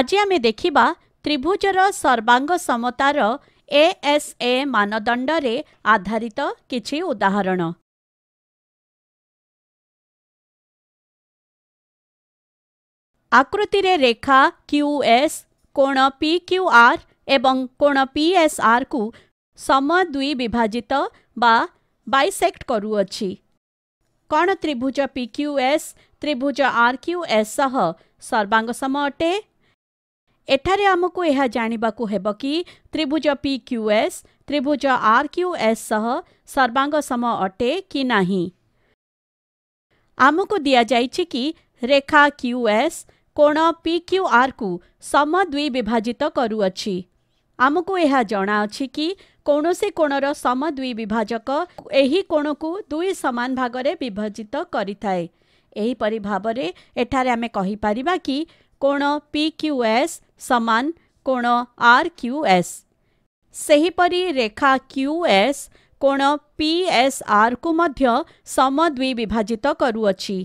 ଆଜି ଆମେ ଦେଖିବା ତ୍ରିଭୁଜର ସର୍ବାଙ୍ଗ ସମତାର ଏଏସ୍ଏ ମାନଦଣ୍ଡରେ ଆଧାରିତ କିଛି ଉଦାହରଣ ଆକୃତିରେ ରେଖା କ୍ୟୁଏସ୍ କୋଣ ପି କ୍ୟୁଆର୍ ଏବଂ କୋଣ ପିଏସ୍ଆର୍କୁ ସମ ଦୁଇ ବିଭାଜିତ ବା ବାଇସେକ୍ଟ କରୁଅଛି କ'ଣ ତ୍ରିଭୁଜ ପି କ୍ୟୁଏସ୍ ତ୍ରିଭୁଜ ଆର୍ କ୍ୟୁଏସ୍ ସହ ସର୍ବାଙ୍ଗ ସମ ଅଟେ ଏଠାରେ ଆମକୁ ଏହା ଜାଣିବାକୁ ହେବ କି ତ୍ରିଭୁଜ ପି କ୍ୟୁଏସ୍ ତ୍ରିଭୁଜ ଆର୍ କ୍ୟୁଏସ୍ ସହ ସର୍ବାଙ୍ଗ ସମ ଅଟେ କି ନାହିଁ ଆମକୁ ଦିଆଯାଇଛି କି ରେଖା କ୍ୟୁଏସ୍ କୋଣ ପି କ୍ୟୁ ଆର୍କୁ ସମ ଦ୍ୱିବିଭାଜିତ କରୁଅଛି ଆମକୁ ଏହା ଜଣାଅଛି କି କୌଣସି କୋଣର ସମ ଦ୍ୱିବିଭାଜକ ଏହି କୋଣକୁ ଦୁଇ ସମାନ ଭାଗରେ ବିଭାଜିତ କରିଥାଏ ଏହିପରି ଭାବରେ ଏଠାରେ ଆମେ କହିପାରିବା କି କୋଣ ପି କ୍ୟୁ ଏସ୍ ସମାନ କୋଣ ଆର୍ କ୍ୟୁ ଏସ୍ ସେହିପରି ରେଖା କ୍ୟୁ ଏସ୍ କୋଣ ପି ଏସ୍ ଆର୍କୁ ମଧ୍ୟ ସମଦ୍ୱିବିଭାଜିତ କରୁଅଛି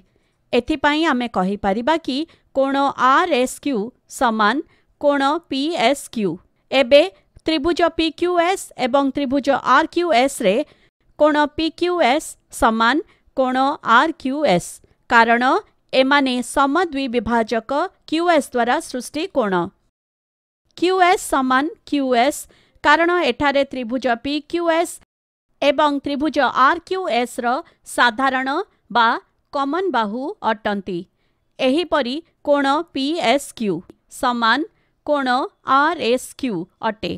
ଏଥିପାଇଁ ଆମେ କହିପାରିବା କି କୋଣ ଆର୍ ଏସ୍ କ୍ୟୁ ସମାନ କୋଣ ପି ଏସ୍ କ୍ୟୁ ଏବେ ତ୍ରିଭୁଜ ପି କ୍ୟୁ ଏସ୍ ଏବଂ ତ୍ରିଭୁଜ ଆର୍ କ୍ୟୁ ଏସ୍ରେ କୋଣ ପି କ୍ୟୁ ଏସ୍ ସମାନ କୋଣ ଆର୍ କ୍ୟୁ ଏସ୍ କାରଣ ଏମାନେ ସମଦ୍ୱିବିଭାଜକ କ୍ୟୁଏସ୍ ଦ୍ୱାରା ସୃଷ୍ଟି କୋଣ କ୍ୟୁଏସ୍ ସମାନ କ୍ୟୁଏସ୍ କାରଣ ଏଠାରେ ତ୍ରିଭୁଜ ପି କ୍ୟୁଏସ୍ ଏବଂ ତ୍ରିଭୁଜ ଆର୍ କ୍ୟୁଏସ୍ର ସାଧାରଣ ବା କମନ୍ ବାହୁ ଅଟନ୍ତି ଏହିପରି କୋଣ ପି ଏସ୍ କ୍ୟୁ ସମାନ କୋଣ ଆର୍ ଏସ୍ କ୍ୟୁ ଅଟେ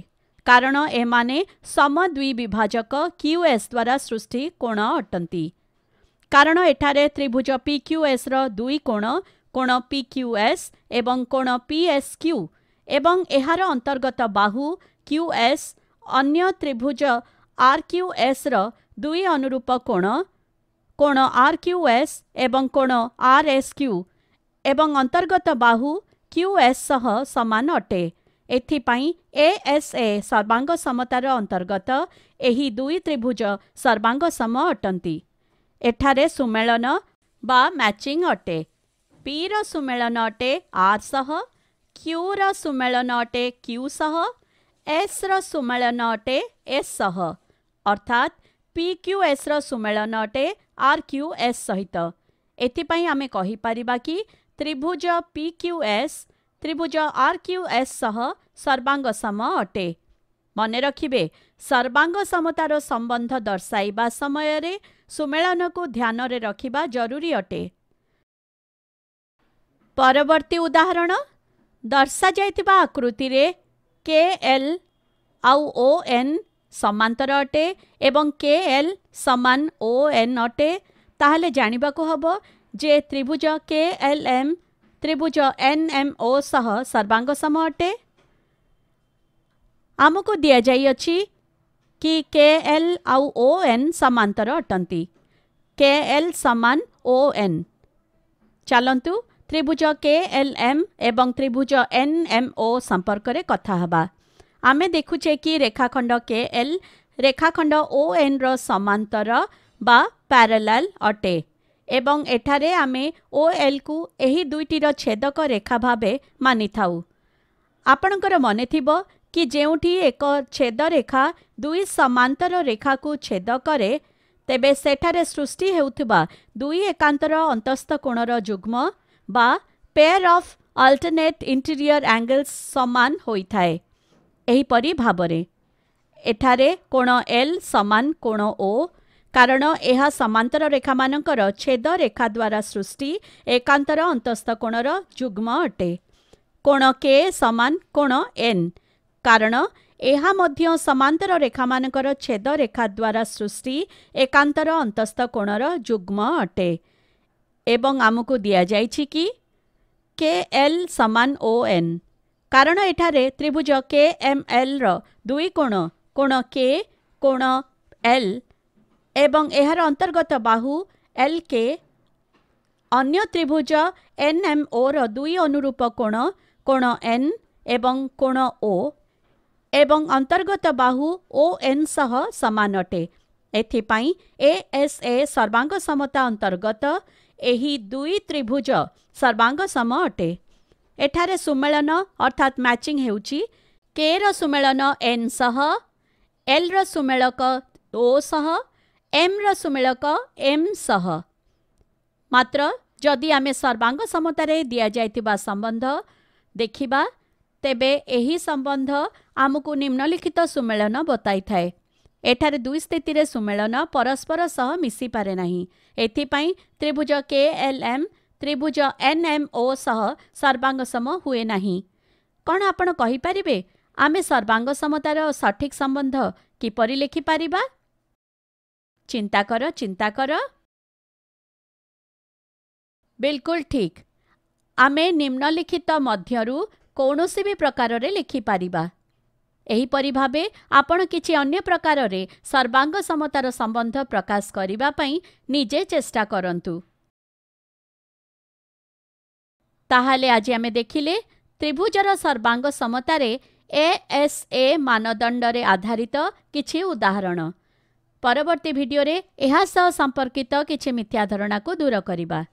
କାରଣ ଏମାନେ ସମଦ୍ୱିବିଭାଜକ କ୍ୟୁଏସ୍ ଦ୍ୱାରା ସୃଷ୍ଟି କୋଣ ଅଟନ୍ତି କାରଣ ଏଠାରେ ତ୍ରିଭୁଜ ପି କ୍ୟୁଏସ୍ର ଦୁଇ କୋଣ କୋଣ ପି କ୍ୟୁଏସ୍ ଏବଂ କୋଣ ପିଏସ୍ କ୍ୟୁ ଏବଂ ଏହାର ଅନ୍ତର୍ଗତ ବାହୁ କ୍ୟୁଏସ୍ ଅନ୍ୟ ତ୍ରିଭୁଜ ଆର୍ କ୍ୟୁଏସ୍ର ଦୁଇ ଅନୁରୂପ କୋଣ କୋଣ ଆର୍ କ୍ୟୁଏସ୍ ଏବଂ କୋଣ ଆର୍ ଏସ୍ କ୍ୟୁ ଏବଂ ଅନ୍ତର୍ଗତ ବାହୁ କ୍ୟୁଏସ୍ ସହ ସମାନ ଅଟେ ଏଥିପାଇଁ ଏଏସ୍ଏ ସର୍ବାଙ୍ଗ ସମତାର ଅନ୍ତର୍ଗତ ଏହି ଦୁଇ ତ୍ରିଭୁଜ ସର୍ବାଙ୍ଗ ସମ ଅଟନ୍ତି एठारे सुमेलन बा मैचिंग अटे पी पिरो सुमेलन अटे आर सह क्यू र सुमेलन अटे क्यू सह एस एस्र सुमेलन अटे एस सह अर्थात पी क्यू एस र सुमेलन अटे आर क्यू एस सहित कहि परिबा आमि त्रिभुज पी क्यू एस त्रिभुज आर क्यू एस सर्वाङ्ग सम अटे मने मन सर्वाङ्ग समतार सम्बन्ध समय रे ସୁମେଳନକୁ ଧ୍ୟାନରେ ରଖିବା ଜରୁରୀ ଅଟେ ପରବର୍ତ୍ତୀ ଉଦାହରଣ ଦର୍ଶାଯାଇଥିବା ଆକୃତିରେ କେ ଏଲ୍ ଆଉ ଓ ଏନ୍ ସମାନ୍ତର ଅଟେ ଏବଂ କେ ଏଲ୍ ସମାନ ଓ ଏନ୍ ଅଟେ ତାହେଲେ ଜାଣିବାକୁ ହେବ ଯେ ତ୍ରିଭୁଜ କେ ଏଲ୍ ଏମ୍ ତ୍ରିଭୁଜ ଏନ୍ ଏମ୍ ଓ ସହ ସର୍ବାଙ୍ଗସମ ଅଟେ ଆମକୁ ଦିଆଯାଇଅଛି କି କେ ଏଲ୍ ଆଉ ଓ ଏନ୍ ସମାନ୍ତର ଅଟନ୍ତି କେ ଏଲ୍ ସମାନ ଓ ଏନ୍ ଚାଲନ୍ତୁ ତ୍ରିଭୁଜ କେ ଏଲ୍ ଏମ୍ ଏବଂ ତ୍ରିଭୁଜ ଏନ୍ ଏମ୍ ଓ ସମ୍ପର୍କରେ କଥା ହେବା ଆମେ ଦେଖୁଛେ କି ରେଖାଖଣ୍ଡ କେ ଏଲ୍ ରେଖାଖଣ୍ଡ ଓ ଏନ୍ର ସମାନ୍ତର ବା ପ୍ୟାରାଲାଲ୍ ଅଟେ ଏବଂ ଏଠାରେ ଆମେ ଓ ଏଲ୍କୁ ଏହି ଦୁଇଟିର ଛେଦକ ରେଖା ଭାବେ ମାନିଥାଉ ଆପଣଙ୍କର ମନେଥିବ କି ଯେଉଁଠି ଏକ ଛେଦ ରେଖା ଦୁଇ ସମାନ୍ତର ରେଖାକୁ ଛେଦ କରେ ତେବେ ସେଠାରେ ସୃଷ୍ଟି ହେଉଥିବା ଦୁଇ ଏକାନ୍ତର ଅନ୍ତସ୍ଥ କୋଣର ଯୁଗ୍ମ ବା pair of alternate interior angles ସମାନ ହୋଇଥାଏ ଏହିପରି ଭାବରେ ଏଠାରେ କୋଣ ଏଲ୍ ସମାନ କୋଣ ଓ କାରଣ ଏହା ସମାନ୍ତର ରେଖାମାନଙ୍କର ଛେଦ ରେଖା ଦ୍ୱାରା ସୃଷ୍ଟି ଏକାନ୍ତର ଅନ୍ତସ୍ଥ କୋଣର ଯୁଗ୍ମ ଅଟେ କୋଣ କେ ସମାନ କୋଣ ଏନ୍ କାରଣ ଏହା ମଧ୍ୟ ସମାନ୍ତର ରେଖାମାନଙ୍କର ଛେଦ ରେଖା ଦ୍ୱାରା ସୃଷ୍ଟି ଏକାନ୍ତର ଅନ୍ତସ୍ଥ କୋଣର ଯୁଗ୍ମ ଅଟେ ଏବଂ ଆମକୁ ଦିଆଯାଇଛି କି କେ ଏଲ୍ ସମାନ ଓ ଏନ୍ କାରଣ ଏଠାରେ ତ୍ରିଭୁଜ କେ ଏମ୍ ଏଲ୍ର ଦୁଇ କୋଣ କୋଣ କେ କୋଣ ଏଲ୍ ଏବଂ ଏହାର ଅନ୍ତର୍ଗତ ବାହୁ ଏଲ୍ କେ ଅନ୍ୟ ତ୍ରିଭୁଜ ଏନ୍ଏମ୍ଓର ଦୁଇ ଅନୁରୂପ କୋଣ କୋଣ ଏନ୍ ଏବଂ କୋଣ ଓ ଏବଂ ଅନ୍ତର୍ଗତ ବାହୁ ଓ ଏନ୍ ସହ ସମାନ ଅଟେ ଏଥିପାଇଁ ଏଏସ୍ଏ ସର୍ବାଙ୍ଗ ସମତା ଅନ୍ତର୍ଗତ ଏହି ଦୁଇ ତ୍ରିଭୁଜ ସର୍ବାଙ୍ଗ ସମ ଅଟେ ଏଠାରେ ସୁମେଳନ ଅର୍ଥାତ୍ ମ୍ୟାଚିଂ ହେଉଛି କେର ସୁମେଳନ ଏନ୍ ସହ ଏଲ୍ର ସୁମେଳକ ଓ ସହ ଏମ୍ର ସୁମେଳକ ଏମ୍ ସହ ମାତ୍ର ଯଦି ଆମେ ସର୍ବାଙ୍ଗ ସମତାରେ ଦିଆଯାଇଥିବା ସମ୍ବନ୍ଧ ଦେଖିବା ତେବେ ଏହି ସମ୍ବନ୍ଧ ଆମକୁ ନିମ୍ନଲିଖିତ ସୁମେଳନ ବତାଇଥାଏ ଏଠାରେ ଦୁଇ ସ୍ଥିତିରେ ସୁମେଳନ ପରସ୍ପର ସହ ମିଶିପାରେ ନାହିଁ ଏଥିପାଇଁ ତ୍ରିଭୁଜ କେ ଏଲ୍ ଏମ୍ ତ୍ରିଭୁଜ ଏନ୍ ଏମ୍ ଓ ସହ ସର୍ବାଙ୍ଗସମ ହୁଏ ନାହିଁ କ'ଣ ଆପଣ କହିପାରିବେ ଆମେ ସର୍ବାଙ୍ଗସମତାର ସଠିକ୍ ସମ୍ବନ୍ଧ କିପରି ଲେଖିପାରିବା ଚିନ୍ତା କର ଚିନ୍ତା କର ବିଲକୁଲ ଠିକ୍ ଆମେ ନିମ୍ନଲିଖିତ ମଧ୍ୟରୁ କୌଣସି ବି ପ୍ରକାରରେ ଲେଖିପାରିବା ଏହିପରି ଭାବେ ଆପଣ କିଛି ଅନ୍ୟ ପ୍ରକାରରେ ସର୍ବାଙ୍ଗ ସମତାର ସମ୍ବନ୍ଧ ପ୍ରକାଶ କରିବା ପାଇଁ ନିଜେ ଚେଷ୍ଟା କରନ୍ତୁ ତାହେଲେ ଆଜି ଆମେ ଦେଖିଲେ ତ୍ରିଭୁଜର ସର୍ବାଙ୍ଗ ସମତାରେ ଏ ଏସ୍ ଏ ମାନଦଣ୍ଡରେ ଆଧାରିତ କିଛି ଉଦାହରଣ ପରବର୍ତ୍ତୀ ଭିଡ଼ିଓରେ ଏହା ସହ ସମ୍ପର୍କିତ କିଛି ମିଥ୍ୟା ଧାରଣାକୁ ଦୂର କରିବା